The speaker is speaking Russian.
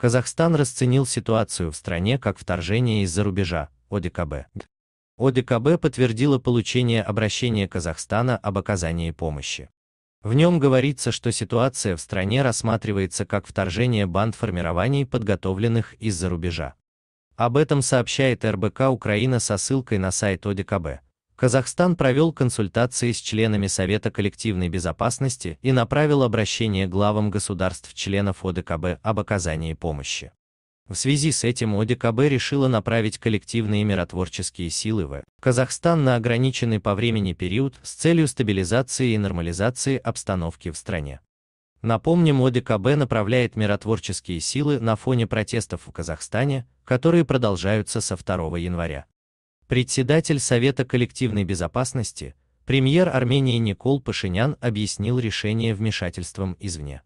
Казахстан расценил ситуацию в стране как вторжение из-за рубежа, ОДКБ. ОДКБ подтвердило получение обращения Казахстана об оказании помощи. В нем говорится, что ситуация в стране рассматривается как вторжение банд формирований, подготовленных из-за рубежа. Об этом сообщает РБК Украина со ссылкой на сайт ОДКБ. Казахстан провел консультации с членами Совета коллективной безопасности и направил обращение главам государств-членов ОДКБ об оказании помощи. В связи с этим ОДКБ решила направить коллективные миротворческие силы в Казахстан на ограниченный по времени период с целью стабилизации и нормализации обстановки в стране. Напомним, ОДКБ направляет миротворческие силы на фоне протестов в Казахстане, которые продолжаются со 2 января. Председатель Совета коллективной безопасности, премьер Армении Никол Пашинян объяснил решение вмешательством извне.